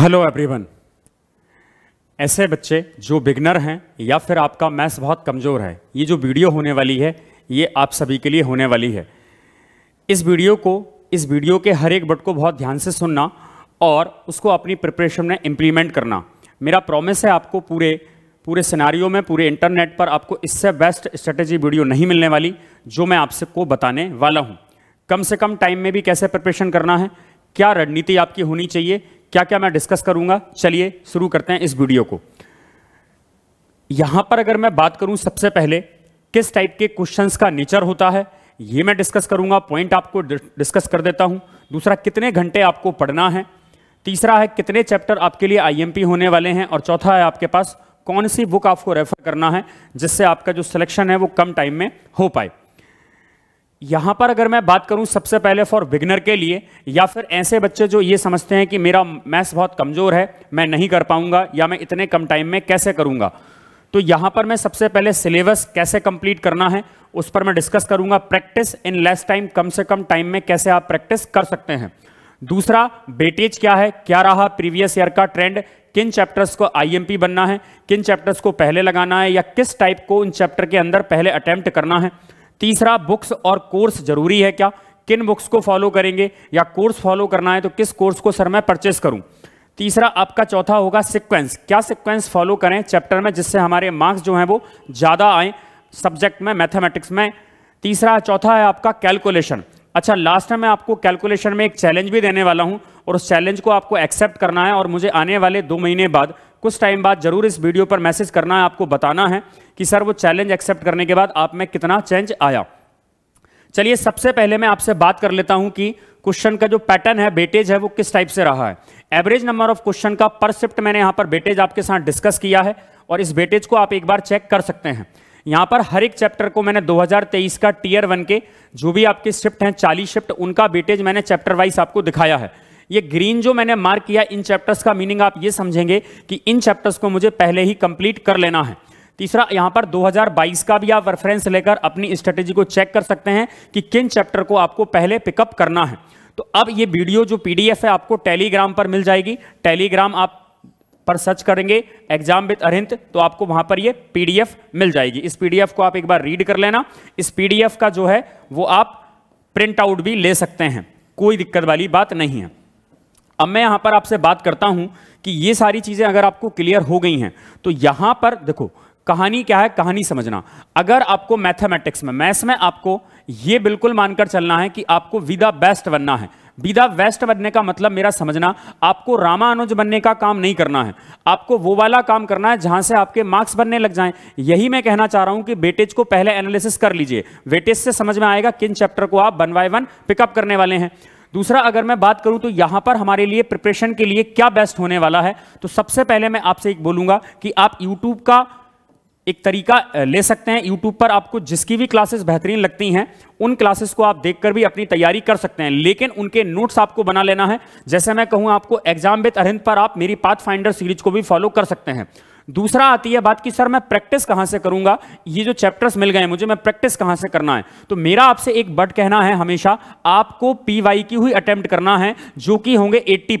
hello everyone ऐसे बच्चे जो बिगनर हैं या फिर आपका मैथ्स बहुत कमज़ोर है ये जो वीडियो होने वाली है ये आप सभी के लिए होने वाली है इस वीडियो को इस वीडियो के हर एक बट को बहुत ध्यान से सुनना और उसको अपनी प्रिपरेशन में इम्प्लीमेंट करना मेरा प्रॉमिस है आपको पूरे पूरे सिनारियों में पूरे इंटरनेट पर आपको इससे बेस्ट स्ट्रेटेजी वीडियो नहीं मिलने वाली जो मैं आपसे को बताने वाला हूँ कम से कम टाइम में भी कैसे प्रिपरेशन करना है क्या रणनीति आपकी होनी चाहिए क्या क्या मैं डिस्कस करूंगा चलिए शुरू करते हैं इस वीडियो को यहां पर अगर मैं बात करूं सबसे पहले किस टाइप के क्वेश्चंस का नेचर होता है ये मैं डिस्कस करूंगा पॉइंट आपको डिस्कस कर देता हूं दूसरा कितने घंटे आपको पढ़ना है तीसरा है कितने चैप्टर आपके लिए आईएमपी होने वाले हैं और चौथा है आपके पास कौन सी बुक आपको रेफर करना है जिससे आपका जो सिलेक्शन है वो कम टाइम में हो पाए यहाँ पर अगर मैं बात करूँ सबसे पहले फॉर बिगनर के लिए या फिर ऐसे बच्चे जो ये समझते हैं कि मेरा मैथ्स बहुत कमज़ोर है मैं नहीं कर पाऊंगा या मैं इतने कम टाइम में कैसे करूंगा तो यहां पर मैं सबसे पहले सिलेबस कैसे कंप्लीट करना है उस पर मैं डिस्कस करूँगा प्रैक्टिस इन लेस टाइम कम से कम टाइम में कैसे आप प्रैक्टिस कर सकते हैं दूसरा बेटेज क्या है क्या रहा प्रीवियस ईयर का ट्रेंड किन चैप्टर्स को आईएमपी बनना है किन चैप्टर्स को पहले लगाना है या किस टाइप को उन चैप्टर के अंदर पहले अटैम्प्ट करना है तीसरा बुक्स और कोर्स जरूरी है क्या किन बुक्स को फॉलो करेंगे या कोर्स फॉलो करना है तो किस कोर्स को सर मैं परचेस करूं तीसरा आपका चौथा होगा सिक्वेंस क्या सिक्वेंस फॉलो करें चैप्टर में जिससे हमारे मार्क्स जो हैं वो ज़्यादा आए सब्जेक्ट में मैथमेटिक्स में तीसरा चौथा है आपका कैलकुलेशन अच्छा लास्ट में मैं आपको कैलकुलेशन में एक चैलेंज भी देने वाला हूँ और उस चैलेंज को आपको एक्सेप्ट करना है और मुझे आने वाले दो महीने बाद कुछ टाइम बाद जरूर इस वीडियो पर मैसेज करना है आपको बताना है कि सर वो चैलेंज एक्सेप्ट करने के बाद आप में कितना चेंज आया चलिए सबसे पहले मैं आपसे बात कर लेता हूं कि क्वेश्चन का जो पैटर्न है बेटेज है वो किस टाइप से रहा है एवरेज नंबर ऑफ क्वेश्चन का पर शिफ्ट मैंने यहां पर बेटेज आपके साथ डिस्कस किया है और इस बेटेज को आप एक बार चेक कर सकते हैं यहां पर हर एक चैप्टर को मैंने 2023 का टीयर वन के जो भी आपके शिफ्ट हैं 40 शिफ्ट उनका बेटेज मैंने चैप्टर वाइज आपको दिखाया है ये ग्रीन जो मैंने मार्क किया इन चैप्टर्स का मीनिंग आप ये समझेंगे कि इन चैप्टर्स को मुझे पहले ही कंप्लीट कर लेना है तीसरा यहाँ पर 2022 का भी आप रेफरेंस लेकर अपनी स्ट्रेटेजी को चेक कर सकते हैं कि किन चैप्टर को आपको पहले पिकअप करना है तो अब ये वीडियो जो पी है आपको टेलीग्राम पर मिल जाएगी टेलीग्राम आप पर सर्च करेंगे एग्जाम विद अरिंत तो आपको वहां पर ये पीडीएफ मिल जाएगी इस पीडीएफ को आप एक बार रीड कर लेना इस पीडीएफ का जो है वो आप प्रिंट आउट भी ले सकते हैं कोई दिक्कत वाली बात नहीं है अब मैं यहां पर आपसे बात करता हूं कि ये सारी चीज़ें अगर आपको क्लियर हो गई हैं तो यहां पर देखो कहानी क्या है कहानी समझना अगर आपको मैथमेटिक्स में मैथ्स में आपको ये बिल्कुल मानकर चलना है कि आपको विदा बेस्ट बनना है विदा बेस्ट बनने का मतलब मेरा समझना आपको रामानुज बनने का काम नहीं करना है आपको वो वाला काम करना है जहां से आपके मार्क्स बनने लग जाएं यही मैं कहना चाह रहा हूं कि वेटेज को पहले एनालिसिस कर लीजिए वेटेज से समझ में आएगा किन चैप्टर को आप वन बाय वन पिकअप करने वाले हैं दूसरा अगर मैं बात करूं तो यहां पर हमारे लिए प्रिपरेशन के लिए क्या बेस्ट होने वाला है तो सबसे पहले मैं आपसे एक बोलूंगा कि आप यूट्यूब का एक तरीका ले सकते हैं यूट्यूब पर आपको जिसकी भी क्लासेस बेहतरीन लगती हैं उन क्लासेस को आप देखकर भी अपनी तैयारी कर सकते हैं लेकिन उनके नोट्स आपको बना लेना है जैसे मैं कहूँ आपको एग्जाम विद अरिंद पर आप मेरी पाथ फाइंडर सीरीज को भी फॉलो कर सकते हैं दूसरा आती है बात कि सर मैं प्रैक्टिस कहां से करूंगा ये जो चैप्टर्स मिल गए मुझे मैं प्रैक्टिस कहां से करना है तो मेरा आपसे एक बट कहना है हमेशा आपको पी की हुई अटेम्प्ट करना है जो कि होंगे एट्टी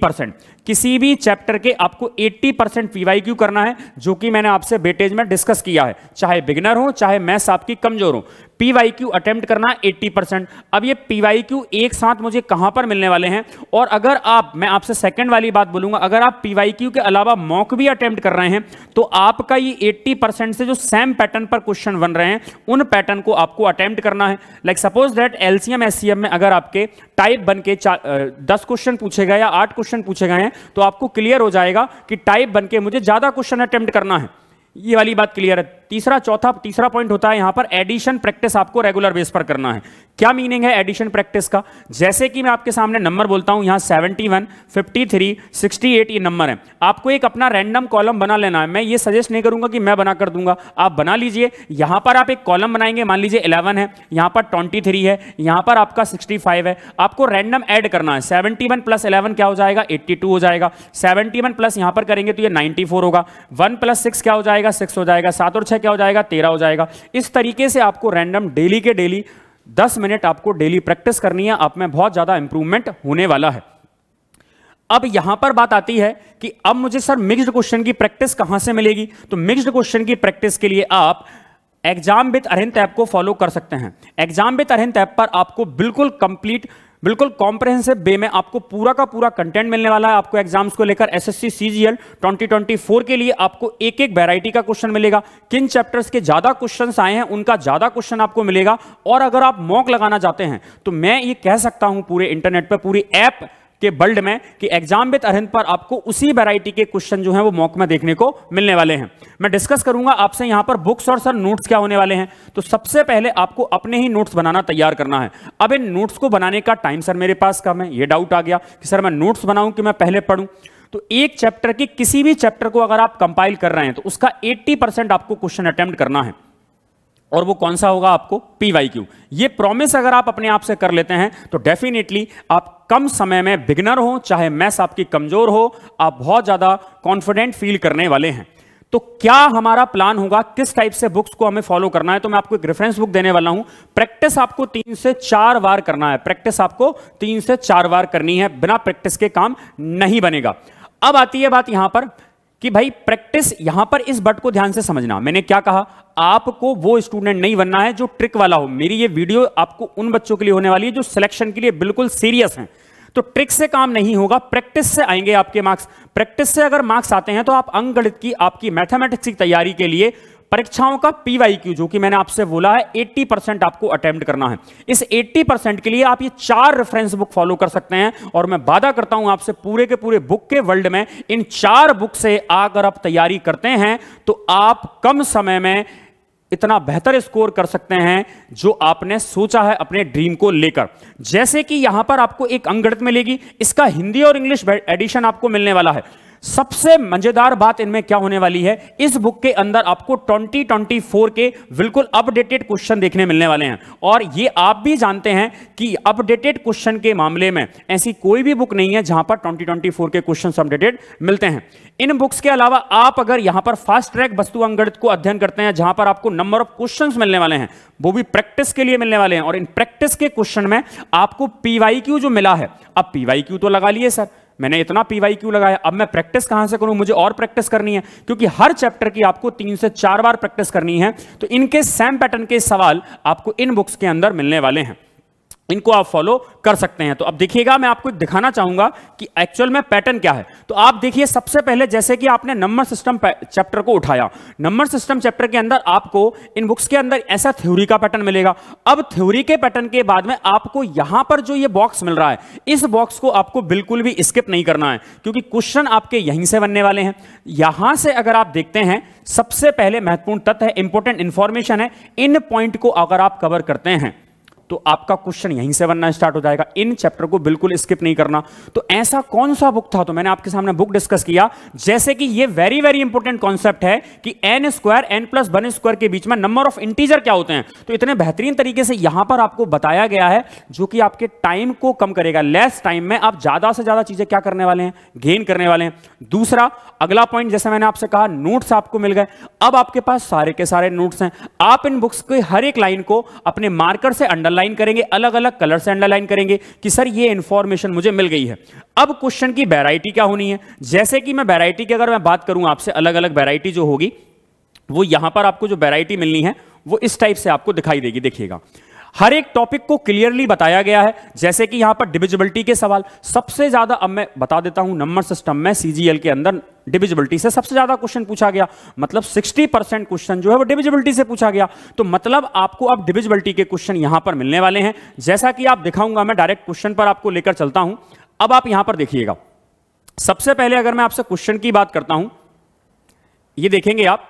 किसी भी चैप्टर के आपको 80 परसेंट पीवाई क्यू करना है जो कि मैंने आपसे बेटेज में डिस्कस किया है चाहे बिगनर हो चाहे मैथ्स आपकी कमजोर हो पीवाई क्यू अटेम्प्ट करना 80 परसेंट अब ये क्यू एक साथ मुझे कहां पर मिलने वाले हैं और अगर आप मैं आपसे सेकंड वाली बात बोलूंगा अगर आप क्यू के अलावा मॉक भी अटेम्प्ट कर रहे हैं तो आपका ये 80 परसेंट से जो सेम पैटर्न पर क्वेश्चन बन रहे हैं उन पैटर्न को आपको अटेम्प्ट करना है like suppose that LCMs में अगर आपके टाइप बन के दस क्वेश्चन पूछे गए या आठ क्वेश्चन पूछे गए हैं तो आपको क्लियर हो जाएगा कि टाइप बन के मुझे ज़्यादा क्वेश्चन अटेम्प्ट करना है ये वाली बात क्लियर है तीसरा चौथा तीसरा पॉइंट होता है यहां पर एडिशन प्रैक्टिस आपको रेगुलर बेस पर करना है क्या मीनिंग है एडिशन प्रैक्टिस का जैसे कि मैं आपके सामने नंबर बोलता हूं यहां 71, 53, 68 ये नंबर है आपको एक अपना रैंडम कॉलम बना लेना है मैं ये सजेस्ट नहीं करूंगा कि मैं बना कर दूंगा आप बना लीजिए यहां पर आप एक कॉलम बनाएंगे मान लीजिए इलेवन है यहां पर ट्वेंटी है यहां पर आपका सिक्सटी है आपको रैंडम एड करना है सेवेंटी प्लस इलेवन क्या हो जाएगा एट्टी हो जाएगा सेवेंटी प्लस यहां पर करेंगे तो ये नाइनटी होगा वन प्लस क्या हो जाएगा सिक्स हो जाएगा सात और छह से क्या हो जाएगा तेरह हो जाएगा इस तरीके से आपको रैंडम डेली के डेली दस मिनट आपको डेली प्रैक्टिस करनी है आप में बहुत ज़्यादा इंप्रूवमेंट होने वाला है अब यहां पर बात आती है कि अब मुझे सर मिक्स्ड क्वेश्चन की प्रैक्टिस कहां से मिलेगी तो मिक्स्ड क्वेश्चन की प्रैक्टिस के लिए आप एग्जाम विद अरहिंत ऐप को फॉलो कर सकते हैं एग्जाम विद अरहिंत ऐप पर आपको बिल्कुल कंप्लीट बिल्कुल कॉम्प्रहेंसिव वे में आपको पूरा का पूरा कंटेंट मिलने वाला है आपको एग्जाम्स को लेकर एसएससी सीजीएल 2024 के लिए आपको एक एक वैरायटी का क्वेश्चन मिलेगा किन चैप्टर्स के ज्यादा क्वेश्चन आए हैं उनका ज्यादा क्वेश्चन आपको मिलेगा और अगर आप मॉक लगाना चाहते हैं तो मैं ये कह सकता हूं पूरे इंटरनेट पर पूरी ऐप के बल्ड में कि एग्जाम विद अरहिंद पर आपको उसी वैरायटी के क्वेश्चन जो है वो मॉक में देखने को मिलने वाले हैं मैं डिस्कस करूंगा आपसे यहां पर बुक्स और सर नोट्स क्या होने वाले हैं तो सबसे पहले आपको अपने ही नोट्स बनाना तैयार करना है अब इन नोट्स को बनाने का टाइम सर मेरे पास कम है ये डाउट आ गया कि सर मैं नोट्स बनाऊं कि मैं पहले पढ़ूं तो एक चैप्टर के किसी भी चैप्टर को अगर आप कंपाइल कर रहे हैं तो उसका एट्टी परसेंट आपको क्वेश्चन अटेम्प्ट करना है और वो कौन सा होगा आपको पी वाई क्यू ये प्रॉमिस अगर आप अपने आप से कर लेते हैं तो डेफिनेटली आप कम समय में बिगनर हो चाहे मैथ्स आपकी कमजोर हो आप बहुत ज़्यादा कॉन्फिडेंट फील करने वाले हैं तो क्या हमारा प्लान होगा किस टाइप से बुक्स को हमें फॉलो करना है तो मैं आपको एक रेफरेंस बुक देने वाला हूं प्रैक्टिस आपको तीन से चार बार करना है प्रैक्टिस आपको तीन से चार बार करनी है बिना प्रैक्टिस के काम नहीं बनेगा अब आती है बात यहां पर कि भाई प्रैक्टिस यहां पर इस बट को ध्यान से समझना मैंने क्या कहा आपको वो स्टूडेंट नहीं बनना है जो ट्रिक वाला हो मेरी ये वीडियो आपको उन बच्चों के लिए होने वाली है जो सिलेक्शन के लिए बिल्कुल सीरियस हैं तो ट्रिक से काम नहीं होगा प्रैक्टिस से आएंगे आपके मार्क्स प्रैक्टिस से अगर मार्क्स आते हैं तो आप अंगणित की आपकी मैथमेटिक्स की तैयारी के लिए परीक्षाओं का पीवाईक्यू जो कि मैंने आपसे बोला है 80 परसेंट आपको अटेम्प्ट करना है इस 80 परसेंट के लिए आप ये चार रेफरेंस बुक फॉलो कर सकते हैं और मैं वादा करता हूं आपसे पूरे के पूरे बुक के वर्ल्ड में इन चार बुक से अगर आप तैयारी करते हैं तो आप कम समय में इतना बेहतर स्कोर कर सकते हैं जो आपने सोचा है अपने ड्रीम को लेकर जैसे कि यहां पर आपको एक अंगणित मिलेगी इसका हिंदी और इंग्लिश एडिशन आपको मिलने वाला है सबसे मजेदार बात इनमें क्या होने वाली है इस बुक के अंदर आपको 2024 के बिल्कुल अपडेटेड क्वेश्चन देखने मिलने वाले हैं और ये आप भी जानते हैं कि अपडेटेड क्वेश्चन के मामले में ऐसी कोई भी बुक नहीं है जहां पर 2024 के क्वेश्चन अपडेटेड मिलते हैं इन बुक्स के अलावा आप अगर यहां पर फास्ट ट्रैक वस्तु अंगणित को अध्ययन करते हैं जहां पर आपको नंबर ऑफ क्वेश्चन मिलने वाले हैं वो भी प्रैक्टिस के लिए मिलने वाले हैं और इन प्रैक्टिस के क्वेश्चन में आपको पीवाई जो मिला है अब पीवाई तो लगा लिए सर मैंने इतना पी वाई क्यू लगाया अब मैं प्रैक्टिस कहां से करूं मुझे और प्रैक्टिस करनी है क्योंकि हर चैप्टर की आपको तीन से चार बार प्रैक्टिस करनी है तो इनके सेम पैटर्न के सवाल आपको इन बुक्स के अंदर मिलने वाले हैं इनको आप फॉलो कर सकते हैं तो अब देखिएगा मैं आपको दिखाना चाहूंगा कि एक्चुअल में पैटर्न क्या है तो आप देखिए सबसे पहले जैसे कि आपने नंबर सिस्टम चैप्टर को उठाया नंबर सिस्टम चैप्टर के अंदर आपको इन बुक्स के अंदर ऐसा थ्योरी का पैटर्न मिलेगा अब थ्योरी के पैटर्न के बाद में आपको यहां पर जो ये बॉक्स मिल रहा है इस बॉक्स को आपको बिल्कुल भी स्किप नहीं करना है क्योंकि क्वेश्चन आपके यहीं से बनने वाले हैं यहां से अगर आप देखते हैं सबसे पहले महत्वपूर्ण तथ्य है इंपॉर्टेंट इंफॉर्मेशन है इन पॉइंट को अगर आप कवर करते हैं तो आपका क्वेश्चन यहीं से बनना स्टार्ट हो जाएगा इन चैप्टर को बिल्कुल स्किप नहीं करना तो ऐसा कौन सा बुक था तो मैंने आपके सामने बुक डिस्कस किया जैसे कि ये वेरी वेरी इंपॉर्टेंट कॉन्सेप्ट है कि N square N plus one square के बीच में नंबर ऑफ इंटीजर क्या होते हैं तो इतने बेहतरीन तरीके से यहां पर आपको बताया गया है जो कि आपके टाइम को कम करेगा लेस टाइम में आप ज्यादा से ज्यादा चीजें क्या करने वाले हैं गेन करने वाले हैं दूसरा अगला पॉइंट जैसे मैंने आपसे कहा नोट्स आपको मिल गए अब आपके पास सारे के सारे नोट्स हैं आप इन बुक्स के हर एक लाइन को अपने मार्कर से अंडरलाइन अंडरलाइन करेंगे अलग अलग कलर से अंडरलाइन करेंगे कि सर ये इंफॉर्मेशन मुझे मिल गई है अब क्वेश्चन की वेराइटी क्या होनी है जैसे कि मैं वेराइटी की अगर मैं बात करूं आपसे अलग अलग वेराइटी जो होगी वो यहां पर आपको जो वेराइटी मिलनी है वो इस टाइप से आपको दिखाई देगी देखिएगा हर एक टॉपिक को क्लियरली बताया गया है जैसे कि यहां पर डिविजिबिलिटी के सवाल सबसे ज्यादा अब मैं बता देता हूं नंबर सिस्टम में सीजीएल के अंदर डिविजिबिलिटी से सबसे ज्यादा क्वेश्चन पूछा गया मतलब 60 परसेंट क्वेश्चन जो है वो डिविजिबिलिटी से पूछा गया तो मतलब आपको अब डिविजिबिलिटी के क्वेश्चन यहां पर मिलने वाले हैं जैसा कि आप दिखाऊंगा मैं डायरेक्ट क्वेश्चन पर आपको लेकर चलता हूं अब आप यहां पर देखिएगा सबसे पहले अगर मैं आपसे क्वेश्चन की बात करता हूं ये देखेंगे आप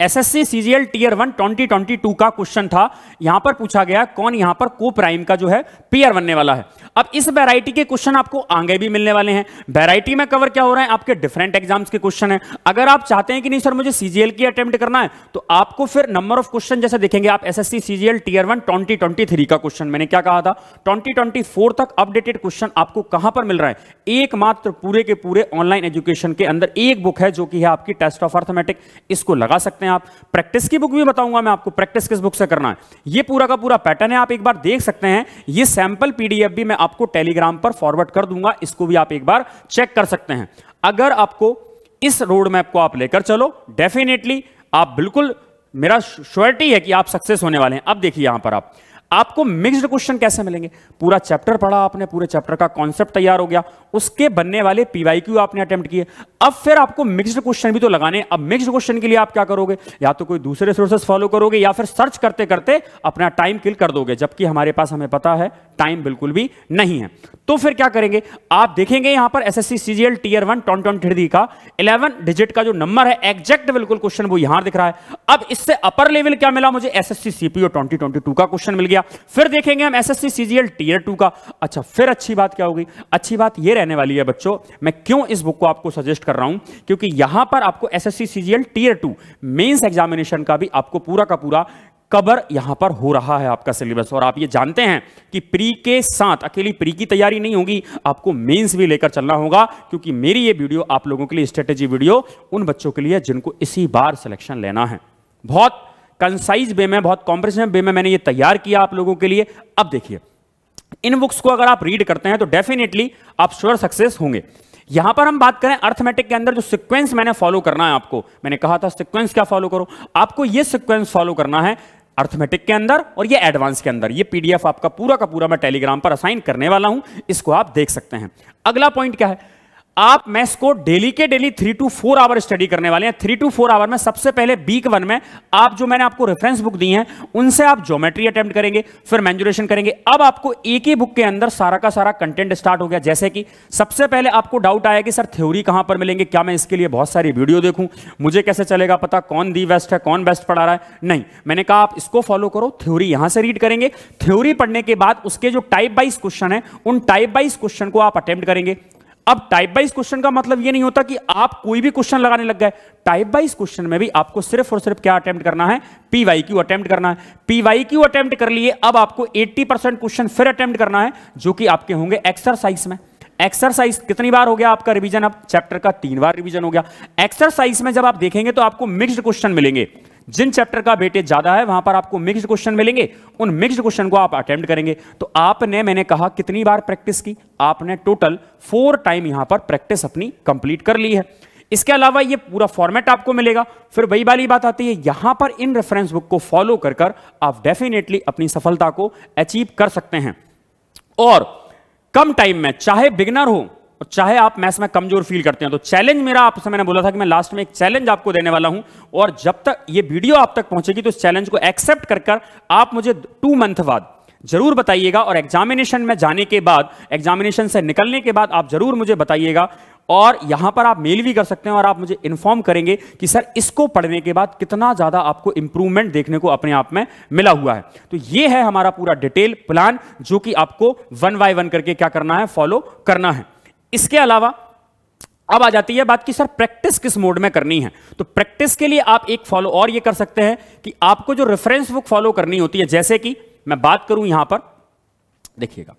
एसएससी सीजीएल टीयर वन 2022 का क्वेश्चन था यहां पर पूछा गया कौन यहां पर को प्राइम का जो है पीयर बनने वाला है अब इस वैरायटी के क्वेश्चन आपको आगे भी मिलने वाले हैं वैरायटी में कवर क्या हो रहा है आपके डिफरेंट एग्जाम्स के क्वेश्चन है अगर आप चाहते हैं कि नहीं सर मुझे सीजीएल की अटेम्प्ट करना है तो आपको फिर नंबर ऑफ क्वेश्चन जैसे देखेंगे आप SSC CGL tier one twenty का क्वेश्चन मैंने क्या कहा था ट्वेंटी तक अपडेटेड क्वेश्चन आपको कहां पर मिल रहा है एकमात्र पूरे के पूरे ऑनलाइन एजुकेशन के अंदर एक बुक है जो कि है आपकी टेस्ट ऑफ अर्थमेटिक इसको लगा सकते हैं हैं आप प्रैक्टिस की बुक भी बताऊंगा मैं आपको प्रैक्टिस किस बुक से करना है ये पूरा का पूरा पैटर्न है आप एक बार देख सकते हैं ये सैंपल पीडीएफ भी मैं आपको टेलीग्राम पर फॉरवर्ड कर दूंगा इसको भी आप एक बार चेक कर सकते हैं अगर आपको इस रोड मैप को आप लेकर चलो डेफिनेटली आप बिल्कुल मेरा श्योरिटी है कि आप सक्सेस होने वाले हैं अब देखिए यहां पर आप आपको मिक्स्ड क्वेश्चन कैसे मिलेंगे पूरा चैप्टर पढ़ा आपने पूरे चैप्टर का कॉन्सेप्ट तैयार हो गया उसके बनने वाले पीवाईक्यू आपने अटेम्प्ट किए अब फिर आपको मिक्स्ड क्वेश्चन भी तो लगाने अब मिक्स्ड क्वेश्चन के लिए आप क्या करोगे या तो कोई दूसरे सोर्सेस फॉलो करोगे या फिर सर्च करते करते अपना टाइम किल कर दोगे जबकि हमारे पास हमें पता है टाइम बिल्कुल भी नहीं है तो फिर क्या करेंगे आप देखेंगे यहां पर S S C CGL tier one twenty twenty three का 11 डिजिट का जो नंबर है एग्जैक्ट बिल्कुल क्वेश्चन वो यहां दिख रहा है अब इससे अपर लेवल क्या मिला मुझे S S C CPO twenty twenty two का क्वेश्चन मिल गया फिर देखेंगे हम S S C CGL tier two का अच्छा फिर अच्छी बात क्या होगी अच्छी बात यह रहने वाली है बच्चों मैं क्यों इस बुक को आपको सजेस्ट कर रहा हूं क्योंकि यहां पर आपको S S C CGL tier two mains examination का भी आपको पूरा का पूरा कबर यहां पर हो रहा है आपका सिलेबस और आप ये जानते हैं कि प्री के साथ अकेली प्री की तैयारी नहीं होगी आपको मेंस भी लेकर चलना होगा क्योंकि मेरी ये वीडियो आप लोगों के लिए स्ट्रेटेजी वीडियो उन बच्चों के लिए जिनको इसी बार सिलेक्शन लेना है बहुत कंसाइज वे में बहुत कॉम्प्रेसिव वे में मैंने ये तैयार किया आप लोगों के लिए अब देखिए इन बुक्स को अगर आप रीड करते हैं तो डेफिनेटली आप श्योर सक्सेस होंगे यहां पर हम बात करें अर्थमेटिक के अंदर जो सीक्वेंस मैंने फॉलो करना है आपको मैंने कहा था सीक्वेंस क्या फॉलो करो आपको यह सीक्वेंस फॉलो करना है अर्थमेटिक के अंदर और ये एडवांस के अंदर ये पीडीएफ आपका पूरा का पूरा मैं टेलीग्राम पर असाइन करने वाला हूं इसको आप देख सकते हैं अगला पॉइंट क्या है आप मैथ्स को डेली के daily three to four hour study करने वाले हैं थ्री टू फोर आवर में सबसे पहले वीक वन में आप जो मैंने आपको रेफरेंस बुक दी है उनसे आप ज्योमेट्री अटेम्प्ट करेंगे फिर मैंजुरेशन करेंगे अब आपको एक ही बुक के अंदर सारा का सारा कंटेंट स्टार्ट हो गया जैसे कि सबसे पहले आपको डाउट आया कि सर थ्योरी कहां पर मिलेंगे क्या मैं इसके लिए बहुत सारी वीडियो देखूं मुझे कैसे चलेगा पता कौन दी बेस्ट है कौन बेस्ट पढ़ा रहा है नहीं मैंने कहा आप इसको फॉलो करो थ्योरी यहां से रीड करेंगे थ्योरी पढ़ने के बाद उसके जो टाइप वाइज क्वेश्चन है उन टाइप वाइज क्वेश्चन को आप अटेम्प्ट करेंगे अब टाइप वाइज क्वेश्चन का मतलब ये नहीं होता कि आप कोई भी क्वेश्चन लगाने लग गए टाइप वाइज क्वेश्चन में भी आपको सिर्फ और सिर्फ क्या अटेम्प्ट करना है पी वाई क्यू अटेम्प्ट करना है पी वाई क्यू अटेम्प्ट कर लिए अब आपको 80 परसेंट क्वेश्चन फिर अटेम्प्ट करना है जो कि आपके होंगे एक्सरसाइज में एक्सरसाइज कितनी बार हो गया आपका रिवीजन अब चैप्टर का तीन बार रिवीजन हो गया एक्सरसाइज में जब आप देखेंगे तो आपको मिक्स्ड क्वेश्चन मिलेंगे जिन चैप्टर का वेटेज ज्यादा है वहां पर आपको मिक्स्ड क्वेश्चन मिलेंगे उन मिक्स्ड क्वेश्चन को आप अटेम्प्ट करेंगे तो आपने मैंने कहा कितनी बार प्रैक्टिस की आपने टोटल फोर टाइम यहां पर प्रैक्टिस अपनी कंप्लीट कर ली है इसके अलावा ये पूरा फॉर्मेट आपको मिलेगा फिर वही वाली बात आती है यहां पर इन रेफरेंस बुक को फॉलो कर कर आप डेफिनेटली अपनी सफलता को अचीव कर सकते हैं और कम टाइम में चाहे बिगनर हो और चाहे आप मैथ्स में कमजोर फील करते हैं तो चैलेंज मेरा आपसे मैंने बोला था कि मैं लास्ट में एक चैलेंज आपको देने वाला हूं और जब तक ये वीडियो आप तक पहुंचेगी तो इस चैलेंज को एक्सेप्ट कर कर आप मुझे टू मंथ बाद जरूर बताइएगा और एग्जामिनेशन में जाने के बाद एग्जामिनेशन से निकलने के बाद आप जरूर मुझे बताइएगा और यहां पर आप मेल भी कर सकते हैं और आप मुझे इन्फॉर्म करेंगे कि सर इसको पढ़ने के बाद कितना ज्यादा आपको इंप्रूवमेंट देखने को अपने आप में मिला हुआ है तो ये है हमारा पूरा डिटेल प्लान जो कि आपको वन बाय वन करके क्या करना है फॉलो करना है इसके अलावा अब आ जाती है बात की सर प्रैक्टिस किस मोड में करनी है तो प्रैक्टिस के लिए आप एक फॉलो और ये कर सकते हैं कि आपको जो रेफरेंस बुक फॉलो करनी होती है जैसे कि मैं बात करूं यहां पर देखिएगा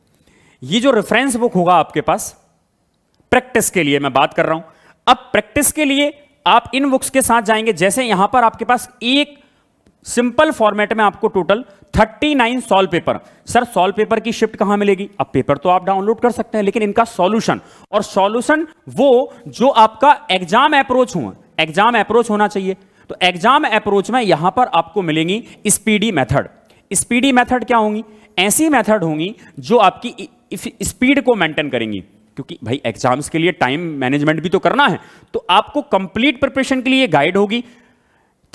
ये जो रेफरेंस बुक होगा आपके पास प्रैक्टिस के लिए मैं बात कर रहा हूं अब प्रैक्टिस के लिए आप इन बुक्स के साथ जाएंगे जैसे यहां पर आपके पास एक सिंपल फॉर्मेट में आपको total 39 solve paper sir solve paper की शिफ्ट कहां मिलेगी अब पेपर तो आप डाउनलोड कर सकते हैं लेकिन इनका सॉल्यूशन और सॉल्यूशन वो जो आपका एग्जाम अप्रोच हो एग्जाम अप्रोच होना चाहिए तो एग्जाम अप्रोच में यहां पर आपको मिलेंगी स्पीडी मेथड स्पीडी मेथड क्या होंगी ऐसी मेथड होंगी जो आपकी स्पीड को मेंटेन करेंगी क्योंकि भाई एग्जाम्स के लिए टाइम मैनेजमेंट भी तो करना है तो आपको कंप्लीट प्रिपरेशन के लिए गाइड होगी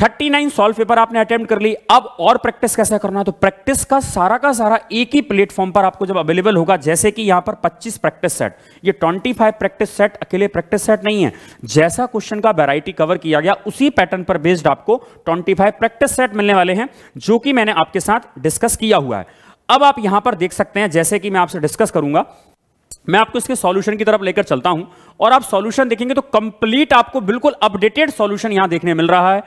थर्टी नाइन सॉल्व पेपर आपने अटेम्प्ट कर ली अब और प्रैक्टिस कैसे करना है तो प्रैक्टिस का सारा का सारा एक ही प्लेटफॉर्म पर आपको जब अवेलेबल होगा जैसे कि यहां पर 25 प्रैक्टिस सेट ये 25 प्रैक्टिस सेट अकेले प्रैक्टिस सेट नहीं है जैसा क्वेश्चन का वेराइटी कवर किया गया उसी पैटर्न पर बेस्ड आपको फाइव प्रैक्टिस सेट मिलने वाले हैं जो कि मैंने आपके साथ डिस्कस किया हुआ है अब आप यहां पर देख सकते हैं जैसे कि मैं आपसे डिस्कस करूंगा मैं आपको इसके सॉल्यूशन की तरफ लेकर चलता हूं और आप सॉल्यूशन देखेंगे तो कंप्लीट आपको बिल्कुल अपडेटेड सॉल्यूशन यहां देखने मिल रहा है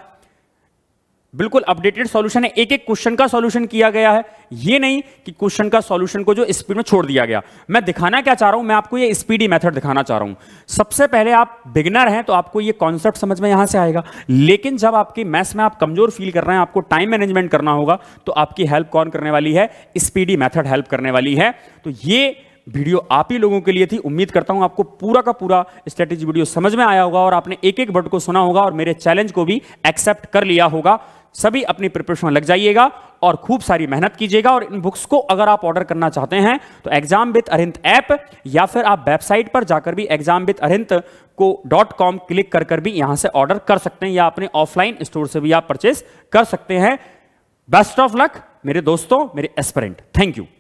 बिल्कुल अपडेटेड सॉल्यूशन है एक एक क्वेश्चन का सॉल्यूशन किया गया है ये नहीं कि क्वेश्चन का सॉल्यूशन को जो स्पीड में छोड़ दिया गया मैं दिखाना क्या चाह रहा हूं मैं आपको ये स्पीडी मेथड दिखाना चाह रहा हूं सबसे पहले आप बिगनर हैं तो आपको ये कॉन्सेप्ट समझ में यहां से आएगा लेकिन जब आपके मैथ्स में आप कमजोर फील कर रहे हैं आपको टाइम मैनेजमेंट करना होगा तो आपकी हेल्प कौन करने वाली है स्पीडी मैथड हेल्प करने वाली है तो ये वीडियो आप ही लोगों के लिए थी उम्मीद करता हूं आपको पूरा का पूरा स्ट्रेटेजी वीडियो समझ में आया होगा और आपने एक एक वर्ड को सुना होगा और मेरे चैलेंज को भी एक्सेप्ट कर लिया होगा सभी अपनी प्रिपरेशन लग जाइएगा और खूब सारी मेहनत कीजिएगा और इन बुक्स को अगर आप ऑर्डर करना चाहते हैं तो एग्जाम विथ अरिंत ऐप या फिर आप वेबसाइट पर जाकर भी exam with अरिंत co dot com click कर कर भी यहां से ऑर्डर कर सकते हैं या अपने ऑफलाइन स्टोर से भी आप परचेस कर सकते हैं बेस्ट ऑफ लक मेरे दोस्तों मेरे एस्परेंट थैंक यू